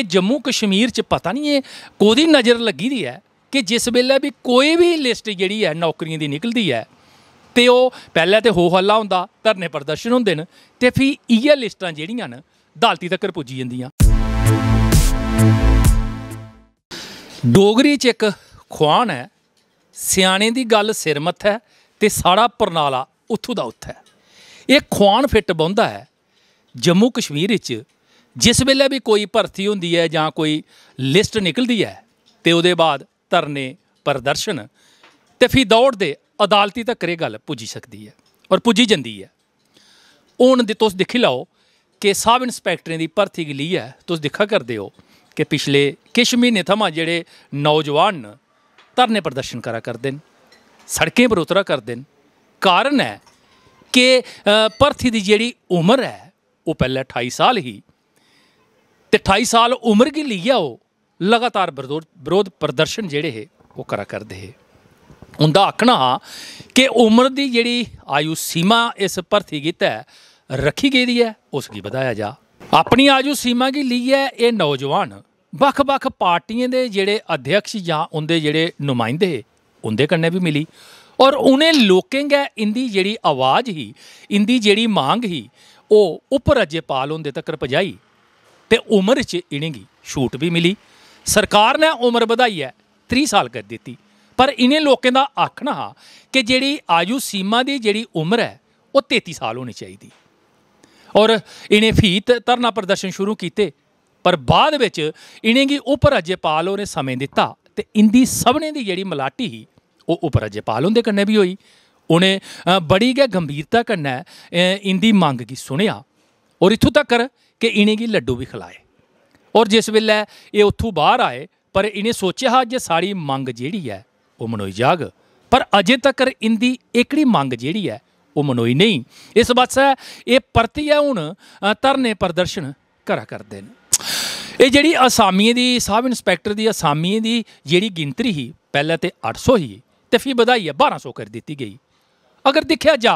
ਇਹ ਜੰਮੂ ਕਸ਼ਮੀਰ ਚ ਪਤਾ ਨਹੀਂ ਇਹ ਕੋਦੀ ਨਜ਼ਰ ਲੱਗੀ ਦੀ ਹੈ ਕਿ ਜਿਸ ਵੇਲੇ ਵੀ ਕੋਈ ਵੀ ਲਿਸਟ ਜਿਹੜੀ ਹੈ ਨੌਕਰੀਆਂ ਦੀ ਨਿਕਲਦੀ ਹੈ ਤੇ ਉਹ ਪਹਿਲਾਂ ਤੇ ਹੋ ਹੱਲਾ ਹੁੰਦਾ ਧਰਨੇ ਪ੍ਰਦਰਸ਼ਨ ਹੁੰਦੇ ਨੇ ਤੇ ਫਿਰ ਇਹ ਲਿਸਟਾਂ ਜਿਹੜੀਆਂ ਨੇ ਅਦਾਲਤੀ ਤੱਕ ਪੁੱਜੀ ਜਾਂਦੀਆਂ ਡੋਗਰੀ ਚ ਇੱਕ ਖਵਾਨ ਹੈ ਸਿਆਣੇ ਦੀ ਗੱਲ ਸਿਰਮਤ ਹੈ ਤੇ ਸਾਰਾ ਪਰਨਾਲਾ ਉੱਥੋਂ ਦਾ ਉੱਥਾ ਹੈ ਇਹ ਖਵਾਨ ਫਿੱਟ ਬੰਦਾ ਹੈ ਜੰਮੂ ਕਸ਼ਮੀਰ ਵਿੱਚ ਜਿਸ ਵੇਲੇ ਵੀ ਕੋਈ ਭਰਤੀ ਹੁੰਦੀ ਹੈ ਜਾਂ ਕੋਈ ਲਿਸਟ ਨਿਕਲਦੀ ਹੈ ਤੇ ਉਹਦੇ ਬਾਅਦ ਧਰਨੇ ਪ੍ਰਦਰਸ਼ਨ ਤੇ ਫਿਰ ਦੌੜ ਦੇ ਅਦਾਲਤੀ ਤੱਕ ਇਹ ਗੱਲ ਪੁੱਜੀ ਸਕਦੀ ਹੈ ਔਰ ਪੁੱਜੀ ਜਾਂਦੀ ਹੈ ਹੁਣ ਦੇ ਤੁਸੀਂ ਦਿਖੀ ਲਓ ਕਿ ਸਬ ਇੰਸਪੈਕਟਰਾਂ ਦੀ ਭਰਤੀ ਲਈ ਹੈ ਤੁਸੀਂ ਦਿਖਾ ਕਰਦੇ ਹੋ ਕਿ ਪਿਛਲੇ ਕਿਛ ਮਹੀਨੇ ਥਮਾ ਜਿਹੜੇ ਨੌਜਵਾਨ ਧਰਨੇ ਪ੍ਰਦਰਸ਼ਨ ਕਰਾ ਕਰਦੇ ਨੇ ਸੜਕਾਂ 'ਤੇ ਉਤਰਾ ਕਰਦੇ ਨੇ ਕਾਰਨ ਹੈ ਕਿ ਭਰਤੀ ਦੀ ਜਿਹੜੀ ਉਮਰ ਹੈ ਉਹ ਪਹਿਲੇ 28 ਸਾਲ ਹੀ ਤੇ 28 ਸਾਲ ਉਮਰ ਕੀ लिया ਉਹ ਲਗਾਤਾਰ ਵਿਰੋਧ ਪ੍ਰਦਰਸ਼ਨ ਜਿਹੜੇ ਹੈ ਉਹ ਕਰਾ ਕਰਦੇ ਹੈ ਉਹਦਾ ਆਖਣਾ ਕਿ ਉਮਰ ਦੀ ਜਿਹੜੀ ਆਯੂ ਸੀਮਾ ਇਸ ਭਰਤੀ ਕੀਤਾ ਰੱਖੀ ਗਈ ਦੀ ਹੈ ਉਸ ਕੀ ਵਧਾਇਆ ਜਾ ਆਪਣੀ ਆਯੂ ਸੀਮਾ ਕੀ ਲਈ ਹੈ ਇਹ ਨੌਜਵਾਨ ਵੱਖ-ਵੱਖ ਪਾਰਟੀਆਂ ਦੇ ਜਿਹੜੇ ਅਧਿਆਕਸ਼ ਜਾਂ ਉਹਦੇ ਜਿਹੜੇ ਨੁਮਾਇंदे ਉਹਦੇ ਕੰਨੇ ਵੀ ਮਿਲੀ ਔਰ ਉਹਨੇ ਲੋਕਿੰਗ ਹੈ ਇੰਦੀ ਜਿਹੜੀ ਆਵਾਜ਼ ਹੀ ਇੰਦੀ ਜਿਹੜੀ ਮੰਗ ਹੀ ਉਹ ਉਪਰ ਰਾਜਪਾਲ ਹੁੰਦੇ ਤੱਕ ਪਹੁੰਚਾਈ ਤੇ ਉਮਰ 'ਚ ਇਣੇਗੀ ਛੂਟ ਵੀ ਮਿਲੀ ਸਰਕਾਰ ਨੇ ਉਮਰ ਵਧਾਈ ਹੈ 30 ਸਾਲ ਕਰ ਦਿੱਤੀ ਪਰ ਇਨੇ ਲੋਕਾਂ ਦਾ ਆਖਣਾ ਹਾ ਕਿ ਜਿਹੜੀ ਆਯੂ ਸੀਮਾ ਦੀ ਜਿਹੜੀ ਉਮਰ ਹੈ ਉਹ 33 ਸਾਲ ਹੋਣੀ ਚਾਹੀਦੀ ਔਰ ਇਨੇ ਫੀਤ ਧਰਨਾ ਪ੍ਰਦਰਸ਼ਨ ਸ਼ੁਰੂ ਕੀਤੇ ਪਰ ਬਾਅਦ ਵਿੱਚ ਇਨੇ ਕੀ ਉਪ ਰਾਜਪਾਲ ਉਹਨੇ ਸਮੇਂ ਦਿੱਤਾ ਤੇ ਇੰਦੀ ਸਭਨੇ ਦੀ ਜਿਹੜੀ ਮਲਾਟੀ ਹੀ ਉਹ ਉਪ ਰਾਜਪਾਲ ਦੇ ਕੰਨੇ ਵੀ ਹੋਈ ਉਹਨੇ ਬੜੀ ਗੰਭੀਰਤਾ ਕੰਨੇ ਇੰਦੀ ਮੰਗ ਕੀ ਸੁਣਿਆ ਔਰ ਇਥੋਂ ਤੱਕ ਕਿ ਇਨੇ ਕੀ ਲੱਡੂ ਵੀ ਖਲਾਏ ਔਰ ਜਿਸ ਵੇਲੇ ਇਹ ਉੱਥੋਂ ਬਾਹਰ ਆਏ ਪਰ ਇਹਨੇ ਸੋਚਿਆ ਜੇ ਸਾਰੀ ਮੰਗ ਜਿਹੜੀ ਹੈ ਉਹ ਮਨੋਈ ਜਾਗ ਪਰ ਅਜੇ ਤੱਕ ਇੰਦੀ ਇਕੜੀ ਮੰਗ ਜਿਹੜੀ ਹੈ ਉਹ ਮਨੋਈ ਨਹੀਂ ਇਸ ਵਾਸਤੇ ਇਹ ਪਰਤੀ ਹੈ ਹੁਣ ਧਰਨੇ ਪ੍ਰਦਰਸ਼ਨ ਕਰਾ ਕਰਦੇ ਨੇ ਇਹ ਜਿਹੜੀ ਅਸਾਮੀਆਂ ਦੀ ਸਬ ਇੰਸਪੈਕਟਰ ਦੀ ਅਸਾਮੀਆਂ ਦੀ ਜਿਹੜੀ ਗਿਣਤੀ ਹੀ ਪਹਿਲਾਂ ਤੇ 800 ਹੀ ਤੇ ਫਿਰ ਵਧਾਈ ਹੈ 1200 ਕਰ ਦਿੱਤੀ ਗਈ ਅਗਰ ਦੇਖਿਆ ਜਾ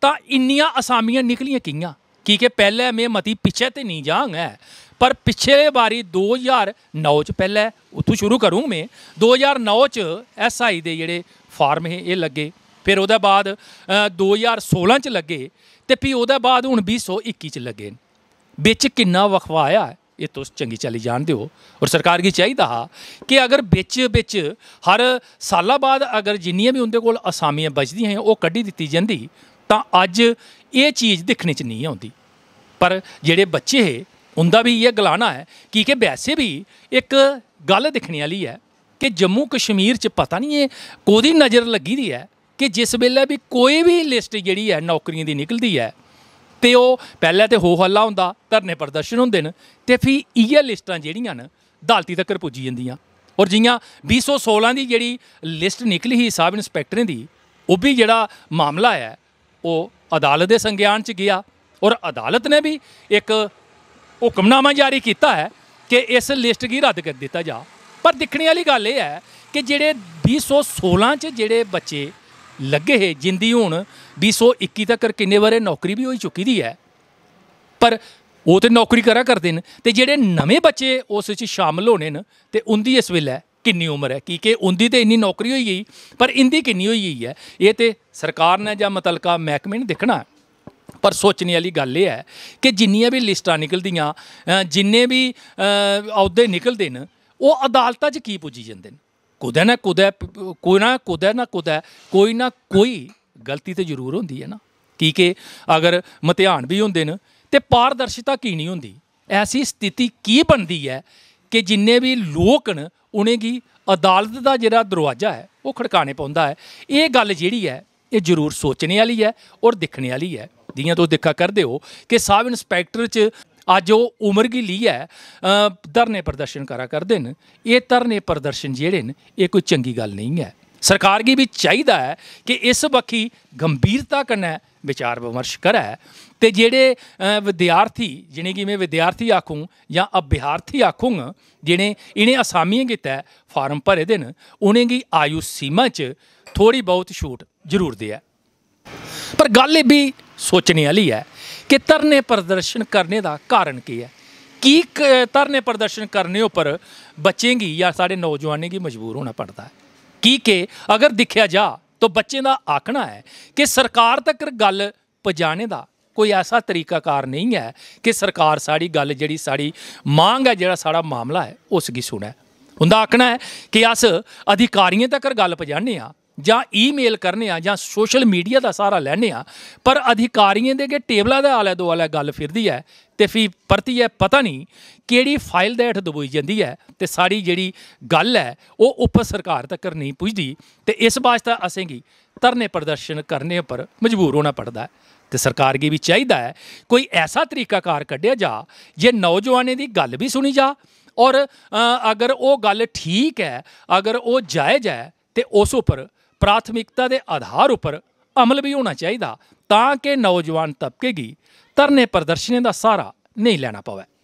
ਤਾਂ ਇੰਨੀਆਂ ਅਸਾਮੀਆਂ ਨਿਕਲੀਆਂ ਕਿੰਆਂ ਕੀ ਕਿ ਪਹਿਲੇ ਮੈਂ ਮਤੀ ਪਿੱਛੇ ਤੇ ਨਹੀਂ ਜਾਾਂਗਾ ਪਰ ਪਿਛਲੇ ਵਾਰੀ 2009 ਚ ਪਹਿਲੇ ਉੱਥੋਂ ਸ਼ੁਰੂ ਕਰੂੰ ਮੈਂ 2009 ਚ ਐਸਆਈ ਦੇ ਜਿਹੜੇ ਫਾਰਮ ਹੈ ਇਹ ਲੱਗੇ ਫਿਰ ਉਹਦੇ ਬਾਅਦ 2016 ਚ ਲੱਗੇ ਤੇ ਫਿਰ ਉਹਦੇ ਬਾਅਦ ਹੁਣ 2021 ਚ ਲੱਗੇ ਵਿੱਚ ਕਿੰਨਾ ਵਖਵਾਇਆ ਇਹ ਤੁਸੀਂ ਚੰਗੀ ਚਾਲੀ ਜਾਣਦੇ ਹੋ ਔਰ ਸਰਕਾਰ ਕੀ ਚਾਹੀਦਾ ਹਾ ਕਿ ਅਗਰ ਵਿੱਚ ਵਿੱਚ ਹਰ ਸਾਲਾ ਬਾਅਦ ਅਗਰ ਜਿੰਨੀਆਂ ਵੀ ਉਹਦੇ ਕੋਲ ਅਸਾਮੀਆਂ ਬਚਦੀਆਂ ਹੈ ਉਹ ਕੱਢੀ ਦਿੱਤੀ ਜਾਂਦੀ ਤਾਂ ਅੱਜ ਇਹ ਚੀਜ਼ ਦਿਖਣੇ ਚ ਨਹੀਂ ਆਉਂਦੀ ਪਰ ਜਿਹੜੇ ਬੱਚੇ ਹੈ ਉਹਦਾ ਵੀ ਇਹ ਗਲਾਣਾ ਹੈ ਕਿ ਕਿ ਵੈਸੇ ਵੀ ਇੱਕ ਗੱਲ ਦਿਖਣ ਵਾਲੀ ਹੈ ਕਿ ਜੰਮੂ ਕਸ਼ਮੀਰ 'ਚ ਪਤਾ ਨਹੀਂ ਇਹ ਕੋਦੀ ਨਜ਼ਰ ਲੱਗੀ ਦੀ ਹੈ ਕਿ ਜਿਸ ਵੇਲੇ ਵੀ ਕੋਈ ਵੀ ਲਿਸਟ ਜਿਹੜੀ ਹੈ ਨੌਕਰੀਆਂ ਦੀ ਨਿਕਲਦੀ ਹੈ ਤੇ ਉਹ ਪਹਿਲਾਂ ਤੇ ਹੋ ਹੱਲਾ ਹੁੰਦਾ ਧਰਨੇ ਪ੍ਰਦਰਸ਼ਨ ਹੁੰਦੇ ਨੇ ਤੇ ਫਿਰ ਇਹ ਲਿਸਟਾਂ ਜਿਹੜੀਆਂ ਨੇ ਅਦਾਲਤੀ ਤੱਕ ਪੁੱਜੀ ਜਾਂਦੀਆਂ ਔਰ ਜੀਆਂ 2016 ਦੀ ਜਿਹੜੀ ਲਿਸਟ ਨਿਕਲੀ ਸੀ ਸਾਬ ਇਨਸਪੈਕਟਰਾਂ ਦੀ ਉਹ ਵੀ ਜਿਹੜਾ ਮਾਮਲਾ ਹੈ ਉਹ ਅਦਾਲਤ ਦੇ ਸੰਗਿਆਨ 'ਚ ਗਿਆ ਔਰ ਅਦਾਲਤ ਨੇ ਵੀ ਇੱਕ ਹੁਕਮਨਾਮਾ ਜਾਰੀ ਕੀਤਾ ਹੈ ਕਿ ਇਸ ਲਿਸਟ ਕੀ ਰੱਦ ਕਰ ਦਿੱਤਾ ਜਾ ਪਰ ਦੇਖਣ ਵਾਲੀ ਗੱਲ ਇਹ ਹੈ ਕਿ ਜਿਹੜੇ 2016 'ਚ ਜਿਹੜੇ ਬੱਚੇ ਲੱਗੇ ਹੈ ਜਿੰਦੀ ਹੁਣ 221 ਤੱਕ ਕਿੰਨੇ ਵਾਰੇ ਨੌਕਰੀ ਵੀ ਹੋਈ ਚੁੱਕੀ ਦੀ ਹੈ ਪਰ ਉਹ ਤੇ ਨੌਕਰੀ ਕਰਾ ਕਰਦੇ ਨੇ ਤੇ ਜਿਹੜੇ ਨਵੇਂ ਬੱਚੇ ਉਸ ਵਿੱਚ ਸ਼ਾਮਲ ਹੋਣੇ ਨੇ ਤੇ ਉਹਦੀ ਇਸ ਵੇਲੇ ਕਿੰਨੀ ਉਮਰ ਹੈ ਕੀ ਕਿ ਉਹਦੀ ਤੇ ਇੰਨੀ ਨੌਕਰੀ ਹੋਈ ਗਈ ਪਰ ਇੰਦੀ ਕਿੰਨੀ ਹੋਈ ਗਈ ਹੈ ਇਹ ਤੇ ਸਰਕਾਰ ਨੇ ਜਾਂ ਮਤਲਕਾ ਮਹਿਕਮੇ ਨੇ ਦੇਖਣਾ ਪਰ ਸੋਚਣ ਵਾਲੀ ਗੱਲ ਇਹ ਹੈ ਕਿ ਜਿੰਨੀਆਂ ਵੀ ਲਿਸਟਾਂ ਨਿਕਲਦੀਆਂ ਜਿੰਨੇ ਵੀ ਅਹੁਦੇ ਨਿਕਲਦੇ ਨੇ ਉਹ ਅਦਾਲਤਾਂ 'ਚ ਕੀ ਪੁੱਜੀ ਜਾਂਦੇ ਨੇ ਕੁਦੇ ਨਾ ਕੁਦੇ ਕੋਈ ਨਾ ਕੁਦੇ ਨਾ ਕੁਦੇ ਕੋਈ ਨਾ ਕੋਈ ਗਲਤੀ ਤੇ ਜ਼ਰੂਰ ਹੁੰਦੀ ਹੈ ਨਾ ਕੀ ਕਿ ਅਗਰ ਮਤਿਆਨ ਵੀ ਹੁੰਦੇ ਨੇ ਤੇ ਪਾਰਦਰਸ਼ਿਤਾ ਕੀ ਨਹੀਂ ਹੁੰਦੀ ਐਸੀ ਸਥਿਤੀ ਕੀ ਬਣਦੀ ਹੈ ਕਿ ਜਿੰਨੇ ਵੀ ਲੋਕ ਨੇ ਉਹਨੇ ਕੀ ਅਦਾਲਤ ਦਾ ਜਿਹੜਾ ਦਰਵਾਜ਼ਾ ਹੈ ਉਹ ਖੜਕਾਣੇ ਪਾਉਂਦਾ ਹੈ ਇਹ ਗੱਲ ਜਿਹੜੀ ਹੈ ਇਹ ਜ਼ਰੂਰ ਸੋਚਣੇ ਵਾਲੀ ਹੈ ਔਰ ਦੇਖਣੇ ਵਾਲੀ ਹੈ ਜੀਆਂ ਤੋਂ ਦੇਖਾ ਕਰਦੇ ਹੋ ਕਿ ਸਾਬ ਇਨਸਪੈਕਟਰ ਚ ਅੱਜ ਉਹ ਉਮਰ ਕੀ ਲਈ ਹੈ ਧਰਨੇ ਪ੍ਰਦਰਸ਼ਨ ਕਰਾ ਕਰਦੇ ਨੇ ਇਹ ਧਰਨੇ ਪ੍ਰਦਰਸ਼ਨ ਜਿਹੜੇ ਨੇ ਇਹ ਕੋਈ ਚੰਗੀ ਗੱਲ ਨਹੀਂ ਹੈ ਸਰਕਾਰ ਕੀ ਵੀ ਚਾਹੀਦਾ ਹੈ ਕਿ ਇਸ ਬਖੀ ਗੰਭੀਰਤਾ ਕਨੇ ਵਿਚਾਰ ਵਿਮਰਸ਼ ਕਰਾ ਤੇ ਜਿਹੜੇ ਵਿਦਿਆਰਥੀ ਜਿਨੇ ਕਿ ਮੈਂ ਵਿਦਿਆਰਥੀ ਆਖੂ ਜਾਂ ਅਭਿਆਰਥੀ ਆਖੂ ਜਿਨੇ ਇਹਨੇ ਅਸਾਮੀਆਂ ਕੀਤਾ ਫਾਰਮ ਭਰੇ ਦੇਣ ਉਹਨੇ ਕੀ ਆਯੂ ਸੀਮਾ ਚ ਥੋੜੀ ਬਹੁਤ ਛੂਟ ਜ਼ਰੂਰ ਦਿਆ ਪਰ ਗੱਲ ਇਹ ਵੀ ਸੋਚਣੀ ਵਾਲੀ ਹੈ ਕਿ ਤਰਨੇ ਪ੍ਰਦਰਸ਼ਨ ਕਰਨੇ ਦਾ ਕਾਰਨ ਕੀ ਹੈ ਕੀ ਤਰਨੇ ਪ੍ਰਦਰਸ਼ਨ ਕਰਨੇ ਉੱਪਰ ਬੱਚੇਗੀ ਜਾਂ ਸਾਡੇ ਨੌਜਵਾਨੇ ਕੀ ਮਜਬੂਰ ਹੋਣਾ ਪੜਦਾ ਹੈ ਤਹਿਕੀਕ ਹੈ ਅਗਰ ਦੇਖਿਆ ਜਾ ਤਾਂ ਬੱਚੇ ਦਾ ਆਖਣਾ ਹੈ ਕਿ ਸਰਕਾਰ ਤੱਕ ਗੱਲ ਪਹੁੰਚਾਣੇ ਦਾ ਕੋਈ ਐਸਾ ਤਰੀਕਾਕਾਰ ਨਹੀਂ ਹੈ ਕਿ ਸਰਕਾਰ ਸਾਡੀ ਗੱਲ ਜਿਹੜੀ ਸਾਡੀ ਮੰਗ ਹੈ ਜਿਹੜਾ ਸਾਡਾ ਮਾਮਲਾ ਹੈ ਉਸ ਕੀ ਸੁਣੇ ਹੁੰਦਾ ਆਖਣਾ ਹੈ ਕਿ ਅਸ ਅਧਿਕਾਰੀਆਂ ਤੱਕ ਗੱਲ ਪਹੁੰਚਾਣੇ ਆ ਜਾਂ ਈਮੇਲ ਕਰਨੇ ਆ ਜਾਂ ਸੋਸ਼ਲ ਮੀਡੀਆ ਦਾ ਸਾਰਾ ਲੈਣੇ ਆ ਪਰ ਅਧਿਕਾਰੀਆਂ ਦੇ ਕੇ ਟੇਬਲਾ ਦਾ ਆਲੇ ਦੁਆਲੇ ਗੱਲ ਫਿਰਦੀ ਹੈ ਤੇ ਫੀ ਪਰਤੀ ਹੈ ਪਤਾ ਨਹੀਂ ਕਿਹੜੀ ਫਾਈਲ ਦੇ ਹੇਠ ਦਬੋਈ ਜਾਂਦੀ ਹੈ ਤੇ ਸਾਰੀ ਜਿਹੜੀ ਗੱਲ ਹੈ ਉਹ ਉੱਪਰ ਸਰਕਾਰ ਤੱਕ ਨਹੀਂ ਪੁੱਜਦੀ ਤੇ ਇਸ ਵਾਸਤੇ ਕੀ ਤਰਨੇ ਪ੍ਰਦਰਸ਼ਨ ਕਰਨੇ ਪਰ ਮਜਬੂਰ ਹੋਣਾ ਪੜਦਾ ਤੇ ਸਰਕਾਰ ਕੀ ਵੀ ਚਾਹੀਦਾ ਹੈ ਕੋਈ ਐਸਾ ਤਰੀਕਾ ਕਾਰ ਕੱਢਿਆ ਜਾ ਜੇ ਨੌਜਵਾਨੇ ਦੀ ਗੱਲ ਵੀ ਸੁਣੀ ਜਾ ਔਰ ਅਗਰ ਉਹ ਗੱਲ ਠੀਕ ਹੈ ਅਗਰ ਉਹ ਜਾਇਜ਼ ਹੈ ਤੇ ਉਸ ਉੱਪਰ ਪ੍ਰਾਥਮਿਕਤਾ ਦੇ ਆਧਾਰ ਉੱਪਰ ਅਮਲ ਵੀ ਹੋਣਾ ਚਾਹੀਦਾ ਤਾਂ ਕਿ ਨੌਜਵਾਨ ਤਬਕੇ ਦੀ ਧਰਨੇ ਪ੍ਰਦਰਸ਼ਨੇ ਦਾ ਸਾਰਾ ਨਹੀਂ ਲੈਣਾ ਪਵੇ